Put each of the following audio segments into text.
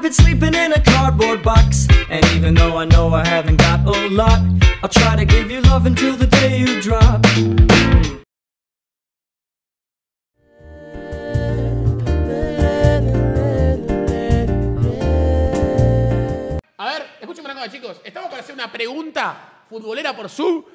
been sleeping in a cardboard box. even though I know I haven't got lot, I'll try to give you love until the day you drop. A ver, escuchen una cosa, chicos. Estamos para hacer una pregunta futbolera por sub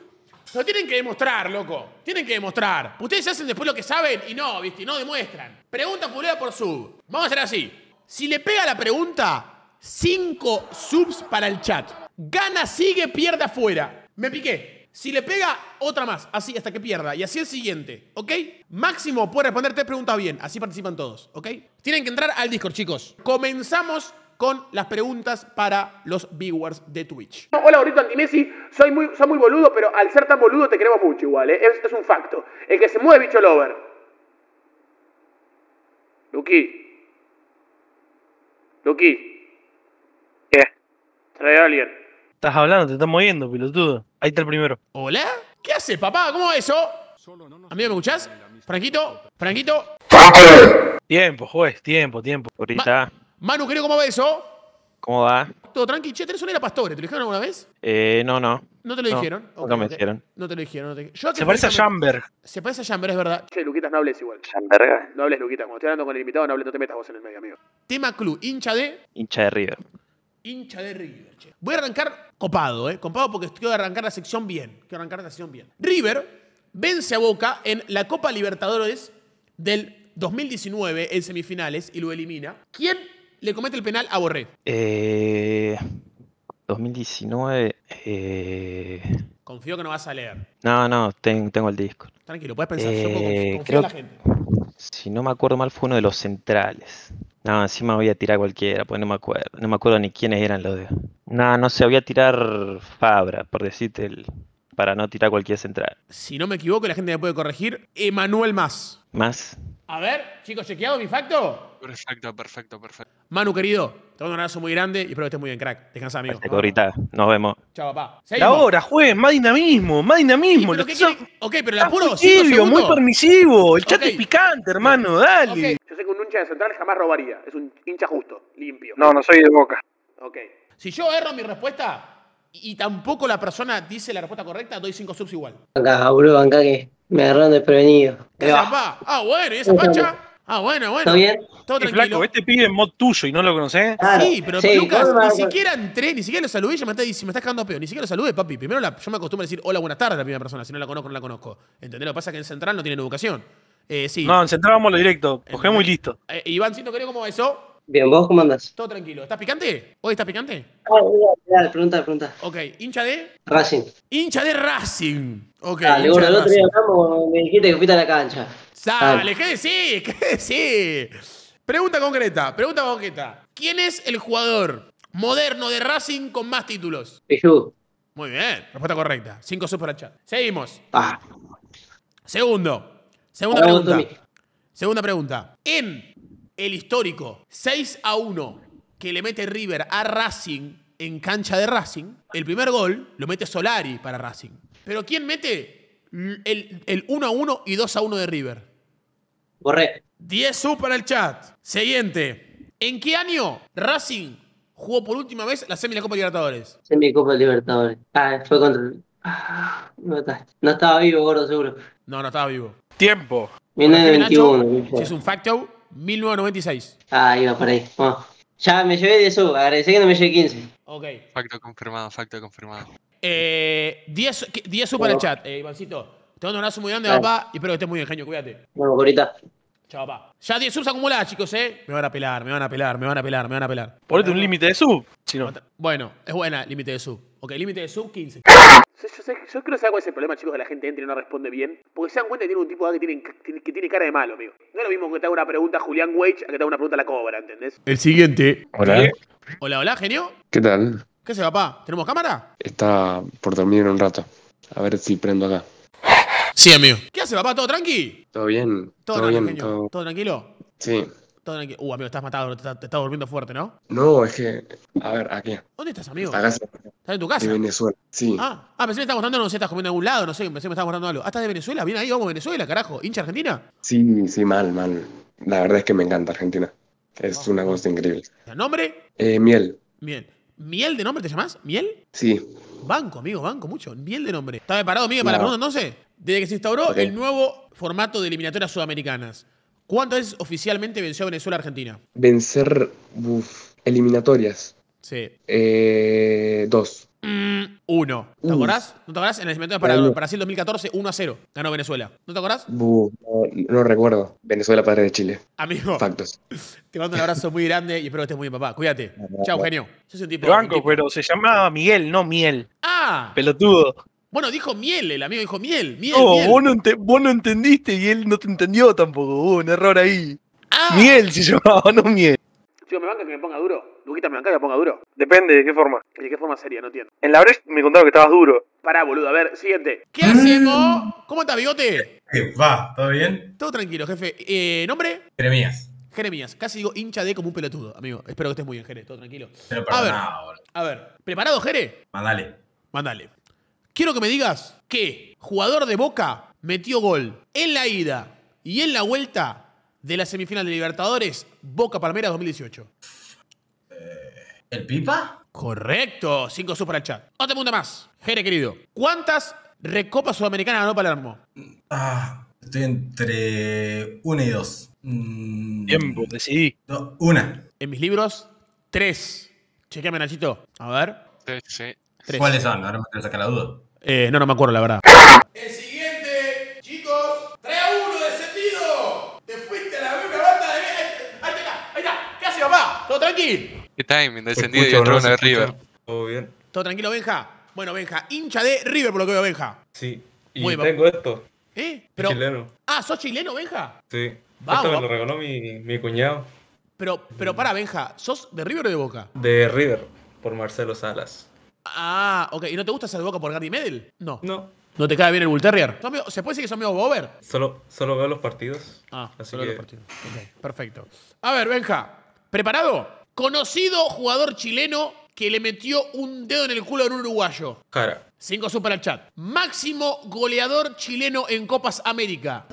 Lo tienen que demostrar, loco. Tienen que demostrar. Ustedes hacen después lo que saben y no, ¿viste? no demuestran. Pregunta futbolera por sub Vamos a hacer así. Si le pega la pregunta, 5 subs para el chat. Gana, sigue, pierda afuera. Me piqué. Si le pega, otra más. Así hasta que pierda. Y así el siguiente. ¿Ok? Máximo puede responder tres preguntas bien. Así participan todos. ¿Ok? Tienen que entrar al Discord, chicos. Comenzamos con las preguntas para los viewers de Twitch. Hola, ahorita Antinesi, soy muy, soy muy boludo, pero al ser tan boludo te queremos mucho igual, Esto ¿eh? es, es, un facto. El que se mueve, bicho lover. Luqui, Luqui. ¿Qué? Trae a alguien. Estás hablando, te estás moviendo, pilotudo. Ahí está el primero. ¿Hola? ¿Qué haces, papá? ¿Cómo va eso? ¿Amigo, me escuchás? Franquito, Franquito. Tiempo, juez, tiempo, tiempo. Ahorita. Manu, ¿cómo va eso? ¿Cómo va? todo tranqui. Che, son era Pastore, ¿te lo dijeron alguna vez? Eh, no, no. ¿No te lo dijeron? No, me dijeron. No te lo dijeron. se parece a Jamberg. Se parece a Jamberg, es verdad. Che, Luquitas, no hables igual. ¿Jamberg? No hables, Luquitas. Cuando estoy hablando con el invitado, no hables, no te metas vos en el medio, amigo. Tema club, hincha de... Hincha de River. Hincha de River, che. Voy a arrancar copado, ¿eh? Copado porque quiero arrancar la sección bien. Quiero arrancar la sección bien. River vence a Boca en la Copa Libertadores del 2019 en semifinales y lo elimina. ¿Quién le comete el penal a Borré? 2019. Eh, eh. Confío que no vas a leer. No, no, tengo el disco. Tranquilo, puedes pensar. Yo eh, confío en la gente. Si no me acuerdo mal, fue uno de los centrales. No, encima voy a tirar cualquiera, porque no me acuerdo. No me acuerdo ni quiénes eran los de. No, no sé, voy a tirar Fabra, por decirte el. Para no tirar cualquier central. Si no me equivoco, la gente me puede corregir. Emanuel Más. Más. A ver, chicos, chequeado mi facto. Perfecto, perfecto, perfecto. Manu, querido, te mando un abrazo muy grande y espero que estés muy bien, crack. Descansa, amigo. Hasta ahorita, nos vemos. Chao, papá. La hora, juez, más dinamismo, más dinamismo. pero Ok, pero el apuro. Tibio, muy permisivo. El chat es picante, hermano, dale. Yo sé que un hincha de central jamás robaría. Es un hincha justo, limpio. No, no soy de boca. Ok. Si yo erro mi respuesta y tampoco la persona dice la respuesta correcta, doy 5 subs igual. Banca, boludo, banca que me agarraron desprevenido. Ah, ah, bueno, ¿y esa facha? Ah, bueno, bueno. Está bien? Todo tranquilo. Flaco, este pibe es mod tuyo y no lo conocés. Sí, pero sí, Lucas, ni pues. siquiera entré, ni siquiera lo saludé. Ya me está, me estás cagando peor. Ni siquiera lo saludé, papi. Primero yo me acostumbro a decir hola, buenas tardes a la primera persona. Si no la conozco, no la conozco. ¿Entendés? Lo que pasa es que en Central no tienen educación. Eh, sí. No, en Central vamos lo directo. Cogemos y listo. Eh, Iván, si no quería como eso. Bien, ¿vos cómo andás? Todo tranquilo. ¿Estás picante? ¿Hoy estás picante? Ah, mira, eh, eh, pregunta, pregunta. Ok, hincha de. Racing. Hincha de Racing. Ok. Dale, bueno, el otro día hablamos, me dijiste que pita la cancha. Sale, ¿qué decís? ¿Qué decís? Pregunta concreta, pregunta concreta. ¿Quién es el jugador moderno de Racing con más títulos? Piju. Muy bien, respuesta correcta. Cinco subs para el chat. Seguimos. Ah. Segundo. Segunda pregunta. Segunda pregunta. En el histórico 6 a 1 que le mete River a Racing en cancha de Racing, el primer gol lo mete Solari para Racing. Pero ¿quién mete el, 1 a 1 y 2 a 1 de River? corre 10 sub para el chat. Siguiente. ¿En qué año Racing jugó por última vez la semi de Copa Libertadores? Semi Copa Libertadores. Ah, fue contra. Ah, no estaba vivo, gordo, seguro. No, no estaba vivo. Tiempo. 19-21. Si es un show… 1996. Ah, iba por ahí. Ya me llevé de sub. agradecí que no me llevé 15. Ok. Facto confirmado, facto confirmado. Eh, 10, 10 para para el chat, eh, Ivancito. Te mando un abrazo muy grande, papá, y espero que estés muy bien, genio, cuídate. Bueno, ahorita. Chao, papá. Ya 10 subs acumuladas, chicos, ¿eh? Me van a pelar, me van a pelar, me van a pelar, me van a pelar. Ponete un límite de sub, si no. Bueno, es buena, límite de sub. Ok, límite de sub 15. Yo, creo que se hago ese problema, chicos, que la gente entra y no responde bien. Porque se dan cuenta que tiene un tipo de que tiene, que tiene cara de malo, amigo. No es lo mismo que te haga una pregunta a Julián Wage a que te haga una pregunta a la cobra, ¿entendés? El siguiente. Hola. Hola, hola, genio. ¿Qué tal? ¿Qué se, papá? ¿Tenemos cámara? Está por dormir un rato. A ver si prendo acá. Sí, amigo. ¿Qué hace, papá? ¿Todo tranqui? Todo bien. Todo, bien, genio? Todo... tranquilo? Sí. Todo tranquilo. Uh, amigo, estás matado, te, estás durmiendo fuerte, ¿no? No, es que. A ver, aquí. ¿Dónde estás, amigo? Acá ¿Estás en tu casa? De Venezuela, sí. Ah, ah pensé que me estaba contando, no sé, estás comiendo en algún lado, no sé, pensé que me estabas contando algo. Ah, estás de Venezuela, bien ahí, vamos, Venezuela, carajo. ¿Hincha Argentina? Sí, sí, mal, mal. La verdad es que me encanta Argentina. Es una cosa increíble. ¿Nombre? Eh, miel. miel. ¿Miel de nombre te llamás? ¿Miel? Sí. Banco, amigo, banco, mucho. Miel de nombre. ¿Estás preparado, amigo, para no. la pregunta entonces? Desde que se instauró el nuevo formato de eliminatorias sudamericanas, ¿cuántas veces oficialmente venció Venezuela a Argentina? Vencer uf, eliminatorias. Sí. Eh, dos. Mm, uno. ¿Te acordás? ¿No te acordás? En el cemento para Brasil 2014, 1 a 0. Ganó Venezuela. ¿No te acordás? no, recuerdo. Venezuela, padre de Chile. Amigo. Factos. Te mando un abrazo muy grande y espero que estés muy bien, papá. Cuídate. Chao, genio. Yo soy un tipo. Blanco, pero se llamaba Miguel, no Miel. Ah. Pelotudo. Bueno, dijo miel, el amigo dijo miel, miel. No, Vos, no entendiste y él no te entendió tampoco. Hubo un error ahí. Ah. Miel se llamaba, no miel. ¿me banca que me ponga duro? Luquita, ¿me banca que me ponga duro? Depende, ¿de qué forma? ¿De qué forma sería? No entiendo. En la brecha me contaron que estabas duro. Pará, boludo, a ver, siguiente. ¿Qué hacemos? ¿Cómo estás, bigote? va, ¿todo bien? Todo tranquilo, jefe. Eh, ¿Nombre? Jeremías. Jeremías, casi digo hincha de como un pelotudo, amigo. Espero que estés muy bien, Jere, todo tranquilo. a ver, a ver, ¿preparado, Jere? Mandale. Mandale. Quiero que me digas que jugador de Boca metió gol en la ida y en la vuelta de la semifinal de Libertadores, Boca palmera 2018? Eh, ¿El Pipa? Correcto, 5 para el chat. Otro pregunta más. Jere, querido, ¿cuántas recopas sudamericanas ganó Palermo? Ah, estoy entre una y dos. Mm, Tiempo, pues, decidí. una. En mis libros, tres. Chequeame, Nachito. A ver. Sí, Tres. ¿Cuáles son? Ahora me sacar la duda. Eh, no, no me acuerdo, la verdad. tranquilo. ¿Qué timing? Descendido y otro de River. Todo bien. Todo tranquilo, Benja. Bueno, Benja, hincha de River, por lo que veo, Benja. Sí. Y tengo esto. ¿Eh? Pero, chileno. Ah, ¿sos chileno, Benja? Sí. Esto me lo regaló mi, cuñado. Pero, pero para, Benja, ¿sos de River o de Boca? De River, por Marcelo Salas. Ah, ok. ¿Y no te gusta ser de Boca por Gary Medel? No. No. ¿No te cae bien el Bull Terrier? ¿Se puede decir que son medio bober? Solo, solo veo los partidos. Ah, solo los partidos. Ok, perfecto. A ver, Benja, ¿Preparado? Conocido jugador chileno que le metió un dedo en el culo a un uruguayo. Cara. Cinco sub para el chat. Máximo goleador chileno en Copas América.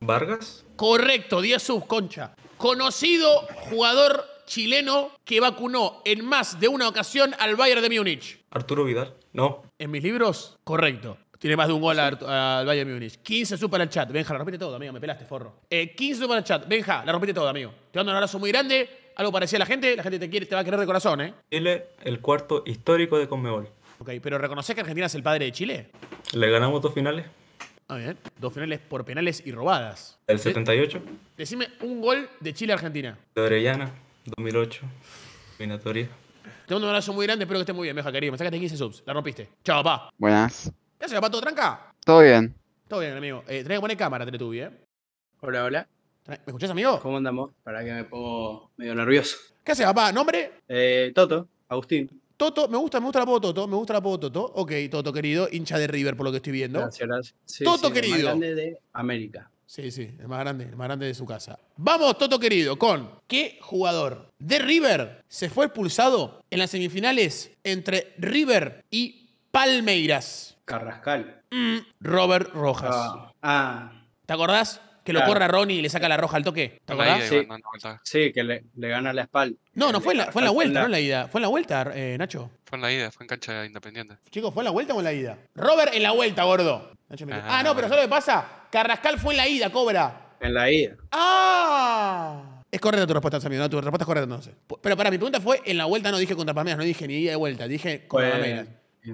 ¿Vargas? Correcto, 10 sub, concha. Conocido jugador chileno que vacunó en más de una ocasión al Bayern de Múnich. Arturo Vidal, no. En mis libros, correcto. Tiene más de un gol al, al Bayern Múnich. 15 para al chat. Benja, la rompiste todo, amigo. Me pelaste, forro. Eh, 15 para al chat. Benja, la rompiste todo, amigo. Te mando un abrazo muy grande. Algo parecido a la gente. La gente te quiere, te va a querer de corazón, ¿eh? Chile, el cuarto histórico de Conmebol. Ok, pero ¿reconoces que Argentina es el padre de Chile? Le ganamos dos finales. Ah, bien. Dos finales por penales y robadas. El 78. Decime un gol de Chile-Argentina. De Orellana, 2008. Eliminatoria. Te mando un abrazo muy grande. Espero que estés muy bien, Benja, querido. Me sacaste 15 subs. La rompiste. Chao, pa. Buenas. ¿Qué haces, ¿Todo ¿Tranca? Todo bien. Todo bien, amigo. Eh, tenés que poner cámara, Teletubi, ¿eh? Hola, hola. ¿Me escuchás, amigo? ¿Cómo andamos? Para que me pongo medio nervioso. ¿Qué haces, papá? ¿Nombre? Eh, Toto, Agustín. Toto, me gusta, me gusta la apodo Toto, me gusta la apodo Toto. Ok, Toto querido, hincha de River por lo que estoy viendo. Gracias, gracias. Toto querido. El más grande de América. Sí, sí, el más grande, el más grande de su casa. Vamos, Toto querido, con qué jugador de River se fue expulsado en las semifinales entre River y Palmeiras. Carrascal. Mm. Robert Rojas. Ah, ah. ¿Te acordás? Que lo corra corre a Ronnie y le saca la roja al toque. ¿Te acordás? Sí, que le, gana la espalda. No, no fue en la, fue la vuelta, no en la ida. Fue en la vuelta, eh, Nacho. Fue en la ida, fue en cancha independiente. Chicos, ¿fue en la vuelta o en la ida? Robert en la vuelta, gordo. Nacho mira, ah. ah, no, pero ¿sabes lo que pasa? Carrascal fue en la ida, cobra. En la ida. ¡Ah! Es correcta tu respuesta, amigo. No, tu respuesta es correcta entonces. Pero para mi pregunta fue en la vuelta no dije contra Palmeiras, no dije ni ida de vuelta, dije contra pues, Palmeiras.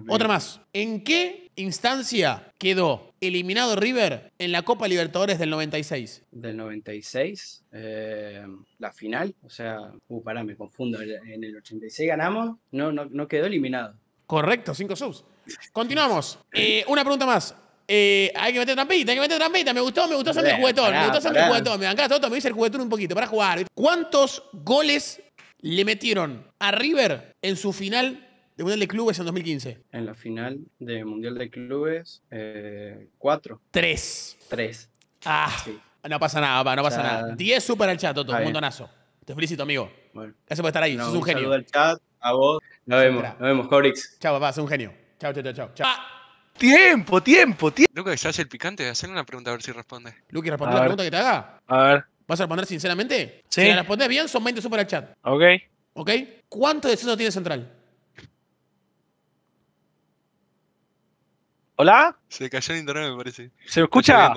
Otra más. ¿En qué instancia quedó eliminado River en la Copa Libertadores del 96? Del 96, eh, la final. O sea, uh, pará, me confundo. En el 86 ganamos, no, no, quedó eliminado. Correcto, cinco subs. Continuamos. Eh, una pregunta más. Eh, hay que meter trampita, hay que meter trampita. Me gustó, me gustó ser el juguetón. me gustó ser el juguetón. Me bancás, todo, me hice el juguetón un poquito para jugar. ¿Cuántos goles le metieron a River en su final de Mundial de Clubes en 2015? En la final de Mundial de Clubes, eh, cuatro. Tres. Tres. Ah, sí. no pasa nada, papá. no pasa nada. Diez super al chat, Toto, un montonazo. Te felicito, amigo. Bueno. Gracias por estar ahí, es sos un, genio. Saludo al chat, a vos. Nos vemos, nos vemos, Corix. Chao, papá, sos un genio. Chao, chao, chao, chao. Tiempo, tiempo, tiempo. Luca, que se hace el picante, hacerle una pregunta a ver si responde. Luke, ¿responde la pregunta que te haga? A ver. ¿Vas a responder sinceramente? Sí. Si la respondes bien, son 20 super al chat. Ok. ¿Ok? ¿Cuántos descensos tiene Central? ¿Hola? Se cayó el internet, me parece. ¿Se lo escucha?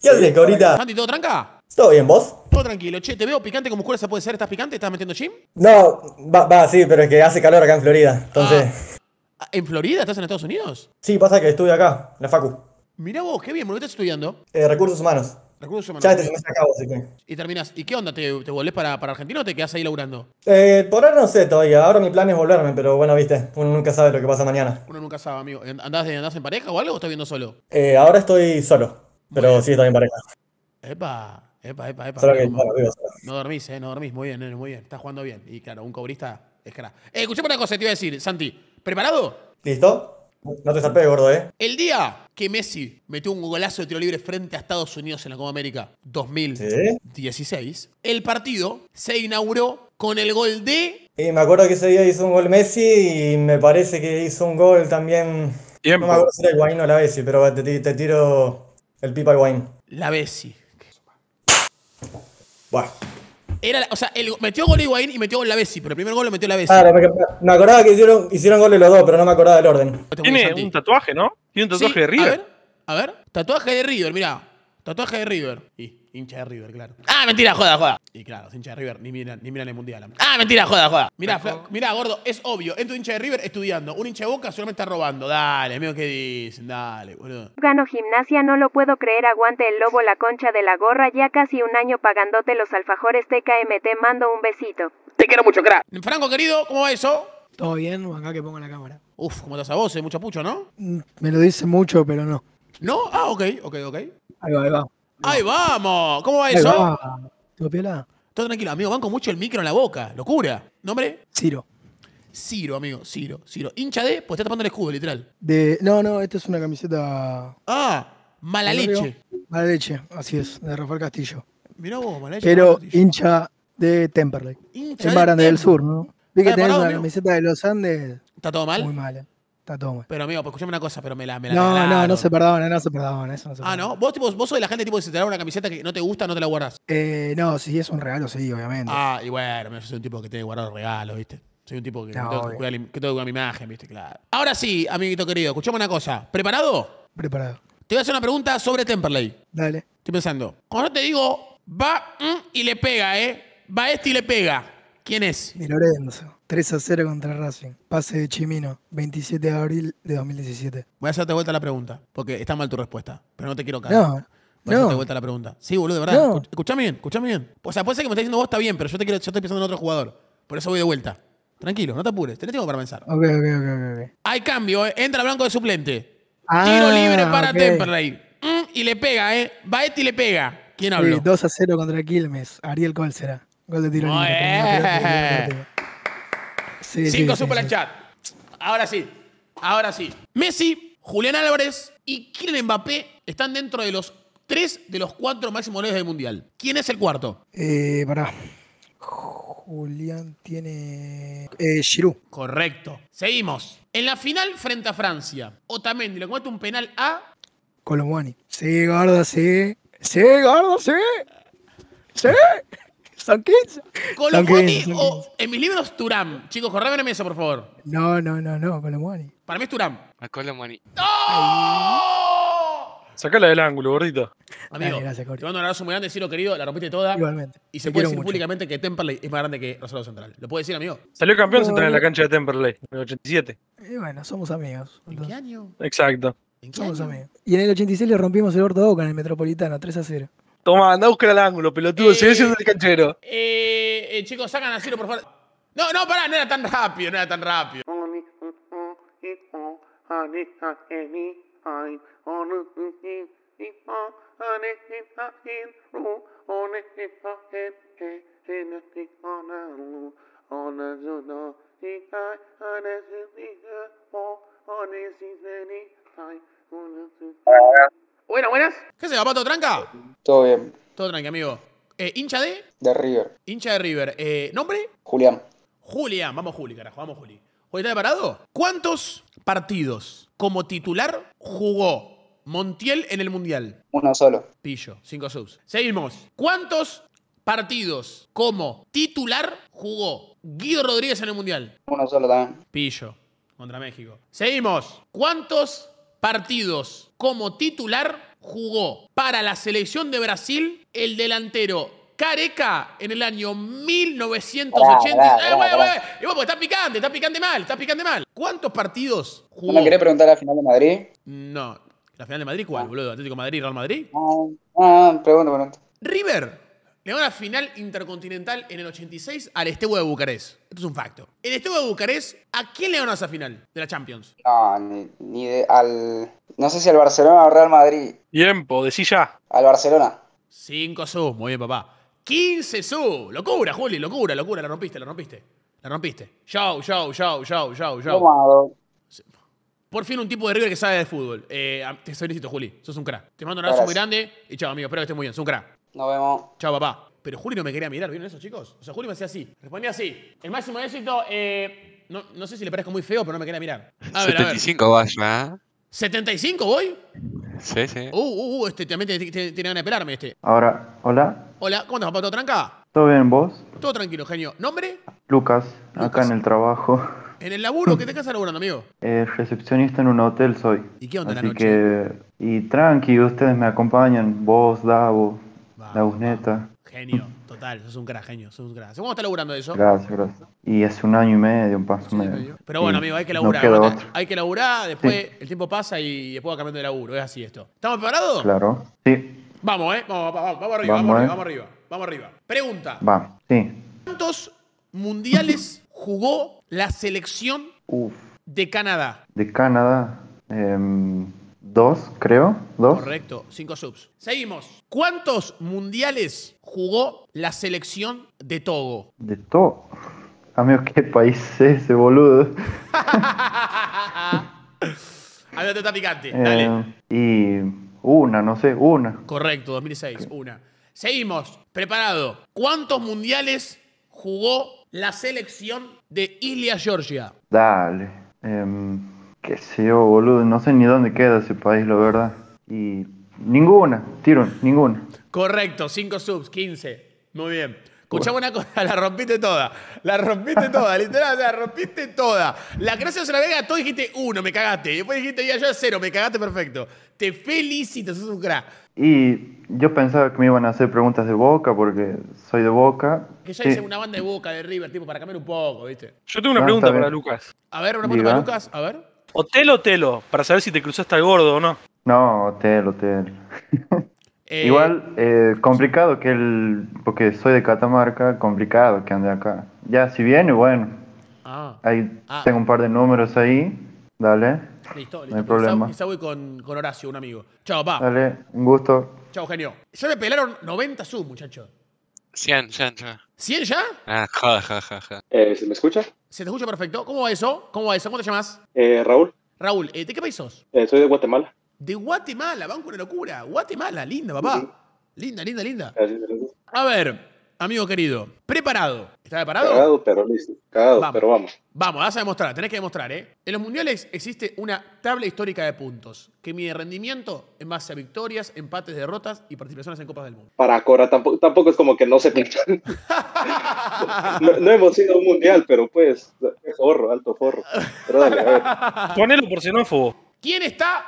¿Qué haces, cabrita? Santi, ¿todo tranca? ¿Todo bien, vos? Todo tranquilo. Che, te veo picante como se puede ser. ¿Estás picante? ¿Estás metiendo gym? No, va, va, sí, pero es que hace calor acá en Florida. Entonces. Ah, ¿En Florida? ¿Estás en Estados Unidos? Sí, pasa que estudio acá, en la Facu. Mirá vos, qué bien, ¿por qué estás estudiando? Eh, recursos humanos. Ya este así que. Y terminás. ¿Y qué onda? ¿Te, te volvés para, para, Argentina o te quedas ahí laburando? Eh, por ahora no sé todavía. Ahora mi plan es volverme, pero bueno, viste, uno nunca sabe lo que pasa mañana. Uno nunca sabe, amigo. ¿Andás, andas en pareja o algo o estás viendo solo? Eh, ahora estoy solo, pero sí estoy en pareja. Epa. Epa, epa, epa. no dormís, eh, no dormís. Muy bien, muy bien. Estás jugando bien. Y claro, un cobrista es cara. Eh, una cosa, te iba a decir, Santi. ¿Preparado? ¿Listo? No te salpés, gordo, ¿eh? El día que Messi metió un golazo de tiro libre frente a Estados Unidos en la Copa América 2016, el partido se inauguró con el gol de... Y me acuerdo que ese día hizo un gol Messi y me parece que hizo un gol también... No me acuerdo si era Higuaín o la Bessi, pero te, tiro el pipa Wayne. La Bessi. Bueno... Era, o sea, metió gol Higuaín y metió gol la Bessi, pero el primer gol lo metió la Bessi. Claro, me, acordaba que hicieron, hicieron goles los dos, pero no me acordaba del orden. Tiene un tatuaje, ¿no? Tiene un tatuaje de River. A ver, a ver, tatuaje de River, mirá. Tatuaje de River. y Hincha de River, claro. Ah, mentira, joda, joda. Y claro, sin hincha de River, ni miran, ni el mundial. Ah, mentira, joda, joda. Mirá, gordo, es obvio. Entro tu hincha de River estudiando. Un hincha de boca me está robando. Dale, amigo, ¿qué dicen? Dale, boludo. Gano gimnasia, no lo puedo creer. Aguante el lobo, la concha de la gorra. Ya casi un año pagándote los alfajores TKMT. Mando un besito. Te quiero mucho, crack. Franco, querido, ¿cómo va eso? Todo bien, acá que pongo la cámara. Uf, ¿cómo estás a vos? Eh, mucho pucho, ¿no? Mm, me lo dice mucho, pero no. ¿No? Ah, ok, ok, ok. Ahí va, ahí va. ¡Ahí vamos! ¿Cómo va eso? ¡Tú Todo Todo tranquilo, amigo. Van con mucho el micro en la boca. Locura. ¿Nombre? Ciro. Ciro, amigo. Ciro, Ciro. Hincha de, pues está tapando el escudo, literal. De. No, no, esta es una camiseta. Ah, mala leche. Mala leche, así es, de Rafael Castillo. Mirá vos, mala leche. Pero hincha de Temperley. Hincha. Es más del sur, ¿no? Vi que ah, tenés una camiseta de los Andes. ¿Está todo mal? Muy mal. Está todo Pero amigo, pues escuchame una cosa, pero me la, me la No, no, no se perdona, no se perdona, eso no Ah, ¿no? ¿Vos, tipo, ¿Vos sos de la gente tipo que se te da una camiseta que no te gusta, no te la guardás? Eh, no, si es un regalo, sí, obviamente. Ah, y bueno, yo soy un tipo que tiene que guardar regalos, ¿viste? Soy un tipo que, tengo, que cuidar, mi imagen, ¿viste? Claro. Ahora sí, amiguito querido, escuchame una cosa. ¿Preparado? Preparado. Te voy a hacer una pregunta sobre Temperley. Dale. Estoy pensando. Cuando te digo, va mm, y le pega, ¿eh? Va este y le pega. ¿Quién es? Di Lorenzo. 3 a 0 contra Racing. Pase de Chimino, 27 de abril de 2017. Voy a hacerte vuelta la pregunta, porque está mal tu respuesta, pero no te quiero caer. No. Voy a hacerte vuelta la pregunta. Sí, boludo, de verdad. Escuchame bien, escuchame bien. O sea, puede ser que me estés diciendo vos está bien, pero yo, te quiero, yo estoy pensando en otro jugador. Por eso voy de vuelta. Tranquilo, no te apures. Tenés tiempo para pensar. Ok, ok, ok. okay. Hay cambio, ¿eh? Entra Blanco de suplente. Ah, Tiro libre para Temperley. Mm, y le pega, ¿eh? Baetti le pega. ¿Quién habló? 2 a 0 contra Quilmes. Ariel ¿cuál será. Gol de tiro eh. Cinco super chat. Ahora sí. Ahora sí. Messi, Julián Álvarez y Kylian Mbappé están dentro de los tres de los cuatro máximos goles del Mundial. ¿Quién es el cuarto? Eh, pará. Julián tiene. Eh, Giroud. Correcto. Seguimos. En la final frente a Francia, Otamendi le comete un penal a. Colomboani. Sí, gordo, sí. Sí, gordo, sí. Sí. Son 15. Colomwani o en mis libros Turam. Chicos, en eso, por favor. No, no, no, no, Colomwani. Para mí es Turam. A Colomwani. ¡No! Sacala del ángulo, gordito. Amigo, gracias, te mando un abrazo muy grande, lo querido, la rompiste toda. Igualmente. Y se puede decir públicamente que Temperley es más grande que Rosario Central. ¿Lo puedes decir, amigo? Salió campeón central en la cancha de Temperley, en el 87. Y bueno, somos amigos. ¿En qué año? Exacto. somos amigos. Y en el 86 le rompimos el orto a Boca en el Metropolitano, 3 a 0. Toma, anda a buscar el ángulo, pelotudo, si sigue siendo el eh, canchero. Eh, eh, chicos, sacan así Ciro, por favor. No, no, pará, no era tan rápido, no era tan rápido. Buenas, buenas. ¿Qué se va, Pato Tranca? Todo bien. Todo tranca, amigo. Eh, ¿Hincha de? De River. Hincha de River. Eh, ¿Nombre? Julián. Julián, vamos Juli, carajo, vamos Juli. hoy está parado? ¿Cuántos partidos como titular jugó Montiel en el Mundial? Uno solo. Pillo, cinco subs. Seguimos. ¿Cuántos partidos como titular jugó Guido Rodríguez en el Mundial? Uno solo también. Pillo, contra México. Seguimos. ¿Cuántos partidos como titular jugó para la selección de Brasil el delantero Careca en el año 1980. ¡Ay, güey, güey! está picante, está picante mal, está picante mal. ¿Cuántos partidos jugó? ¿No me querés preguntar la final de Madrid? No. ¿La final de Madrid cuál, ah. boludo? ¿Atlético Madrid, Real Madrid? Ah, ah pregunto. pregunta. River le ganó final intercontinental en el 86 al estebo de Bucarest. Esto es un facto. El Estevo de Bucarest, ¿a quién le ganó esa final de la Champions? No, ni, de, al. No sé si al Barcelona o al Real Madrid. Tiempo, decí ya. Al Barcelona. 5 subs, muy bien, papá. 15 subs. Locura, Juli, locura, locura. La rompiste, la rompiste. La rompiste. Chau, chau, chau, chau, chau, chau. Tomado. Por fin un tipo de River que sabe de fútbol. Eh, te felicito, Juli. Sos un crack. Te mando un abrazo muy grande y chao, amigo. Espero que estés muy bien. Sos un crack. Nos vemos. Chao, papá. Pero Juli no me quería mirar, ¿vieron eso, chicos? O sea, Juli me hacía así. Respondía así. El máximo éxito, eh, no, no, sé si le parezco muy feo, pero no me quería mirar. A ver, 75 vas, ¿no? ¿75 voy? Sí, sí. Uh, uh, uh, este también tiene ganas de pelarme este. Ahora, hola. Hola, ¿cómo estás, papá? ¿Todo tranca? ¿Todo bien, vos? Todo tranquilo, genio. ¿Nombre? Lucas, acá en el trabajo. ¿En el laburo? ¿Qué te estás laburando, amigo? Eh, recepcionista en un hotel soy. ¿Y qué onda la noche? Que, y tranqui, ustedes me acompañan, vos, Davo, la busneta. Genio, total, sos un crack, genio, sos un gran. ¿Cómo estás laburando eso? Gracias, gracias. Y hace un año y medio, un paso medio. Pero bueno, amigo, hay que laburar. No hay que laburar, después el tiempo pasa y después va cambiando de laburo, es así esto. ¿Estamos preparados? Claro, sí. Vamos, eh, vamos, vamos, vamos arriba, vamos, vamos, ¿eh? vamos arriba, vamos arriba. Pregunta. Va, sí. ¿Cuántos mundiales jugó la selección de Canadá? De Canadá. Eh, Dos, creo. Dos. Correcto, cinco subs. Seguimos. ¿Cuántos mundiales jugó la selección de Togo? De Togo. Amigo, ¿qué país es ese boludo? ver, te está picante. Eh, Dale. y una, no sé, una. Correcto, 2006, una. Seguimos. Preparado. ¿Cuántos mundiales jugó la selección de Ilia Georgia? Dale. Eh, qué sé yo, oh, boludo, no sé ni dónde queda ese país, la verdad. Y ninguna, tiro, ninguna. Correcto, 5 subs, 15. Muy bien. Escuchaba una cosa, la rompiste toda. La rompiste toda, literal, la rompiste toda. La gracia de la vega, tú dijiste uno, uh, me cagaste. Y después dijiste, ya yo cero, me cagaste perfecto. Te felicito, sos un crack. Y yo pensaba que me iban a hacer preguntas de boca porque soy de boca. Que ya una banda de boca de River, tipo, para cambiar un poco, ¿viste? Yo tengo una ah, pregunta para Lucas. A ver, una pregunta para Lucas, a ver. Hotel o Telo, para saber si te cruzaste al gordo o no. No, hotel, hotel. Eh, Igual, eh, complicado que el. Porque soy de Catamarca, complicado que ande acá. Ya, si viene, bueno. Ah, ahí ah. tengo un par de números ahí. Dale. No hay problema. Y con, con Horacio, un amigo. Chao, pa. Dale, un gusto. Chao, genio. Ya le pelaron 90 subs, muchachos. 100, 100, 100. ¿100 ya? Ah, joder, Eh, ¿Se me escucha? Se te escucha perfecto. ¿Cómo va eso? ¿Cómo va eso? ¿Cómo te llamas? Eh, Raúl. Raúl, eh, ¿de qué país sos? Eh, soy de Guatemala. De Guatemala, banco la locura. Guatemala, linda, papá. Linda, linda, linda. Gracias, A ver, amigo querido, preparado. ¿Está preparado? Cagado, pero listo. Cagado, pero vamos. Vamos, vas a demostrar, tenés que demostrar, ¿eh? En los mundiales existe una tabla histórica de puntos que mide rendimiento en base a victorias, empates, derrotas y participaciones en Copas del Mundo. Para Cora, tampoco, es como que no se pinchan. no, hemos sido un mundial, pero pues, es horror, alto forro. Pero dale, a ver. Ponelo por xenófobo. ¿Quién está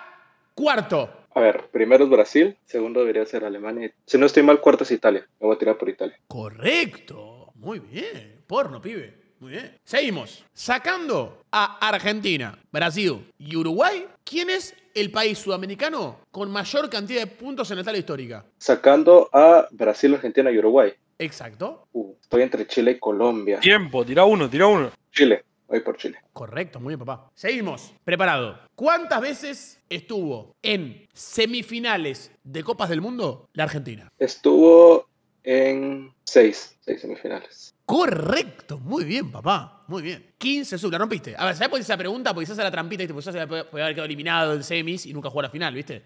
cuarto? A ver, primero es Brasil, segundo debería ser Alemania. Si no estoy mal, cuarto es Italia. Me voy a tirar por Italia. Correcto. Muy bien. Porno, pibe. Muy bien. Seguimos. Sacando a Argentina, Brasil y Uruguay, ¿quién es el país sudamericano con mayor cantidad de puntos en la tabla histórica? Sacando a Brasil, Argentina y Uruguay. Exacto. Uh, estoy entre Chile y Colombia. Tiempo, tira uno, tira uno. Chile hoy por Chile. Correcto, muy bien, papá. Seguimos. Preparado. ¿Cuántas veces estuvo en semifinales de Copas del Mundo la Argentina? Estuvo en seis, seis semifinales. Correcto, muy bien, papá, muy bien. 15 sub, la rompiste. A ver, ¿sabes por esa pregunta? Porque quizás a la trampita y te pusiste, puede haber quedado eliminado en semis y nunca jugó a la final, ¿viste?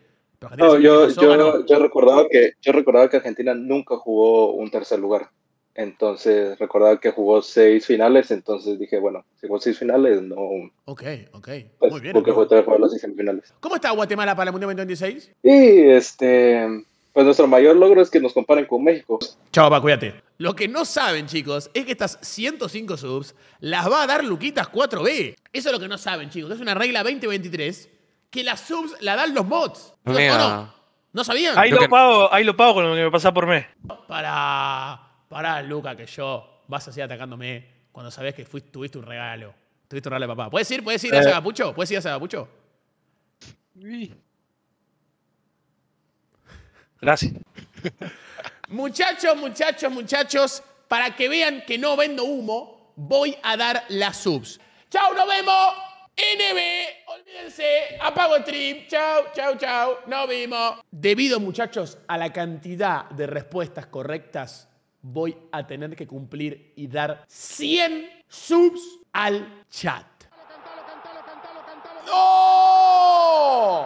no, yo, yo, yo, recordaba que, yo recordaba que Argentina nunca jugó un tercer lugar. Entonces recordaba que jugó seis finales, entonces dije, bueno, si jugó seis finales, no. Ok, ok. Pues, muy bien. Porque fue las seis semifinales. ¿Cómo está Guatemala para el Mundial 2026? Y este. Pues nuestro mayor logro es que nos comparen con México. Chao, papá, cuídate. Lo que no saben, chicos, es que estas 105 subs las va a dar Luquitas 4B. Eso es lo que no saben, chicos. Es una regla 2023 que las subs la dan los mods. ¿No, no? sabían? Ahí lo, pago, ahí lo pago con lo que me pasa por mes. Para pará, Luca, que yo vas a seguir atacándome cuando sabes que tuviste un regalo. Tuviste un regalo de papá. ¿Puedes ir? ¿Puedes ir a eh. ¿Puedes ir a Sagapucho? Gracias. muchachos, muchachos, muchachos, para que vean que no vendo humo, voy a dar las subs. ¡Chao, nos vemos! NB, olvídense, apago stream. trip, Chau, chau, chao, nos vimos. Debido, muchachos, a la cantidad de respuestas correctas, voy a tener que cumplir y dar 100 subs al chat. ¡No!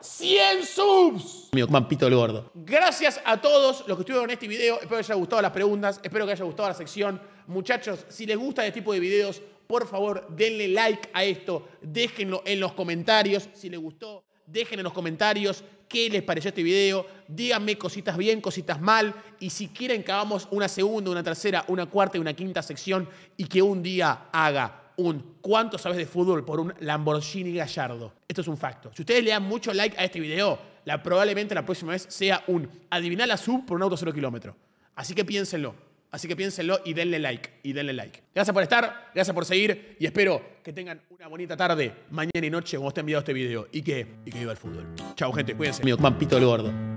100 subs. Amigo mampito el gordo. Gracias a todos los que estuvieron en este video. Espero que les haya gustado las preguntas. Espero que les haya gustado la sección. Muchachos, si les gusta este tipo de videos, por favor, denle like a esto. Déjenlo en los comentarios si les gustó. Dejen en los comentarios qué les pareció este video. Díganme cositas bien, cositas mal. Y si quieren que hagamos una segunda, una tercera, una cuarta y una quinta sección y que un día haga un cuánto sabes de fútbol por un Lamborghini Gallardo. Esto es un facto. Si ustedes le dan mucho like a este video, la, probablemente la próxima vez sea un adivinar la sub por un auto cero kilómetro. Así que piénsenlo. Así que piénsenlo y denle like, y denle like. Gracias por estar, gracias por seguir y espero que tengan una bonita tarde, mañana y noche cuando estén enviado este video. Y que, y que viva el fútbol. Chau, gente, cuídense. amigos mampito el gordo.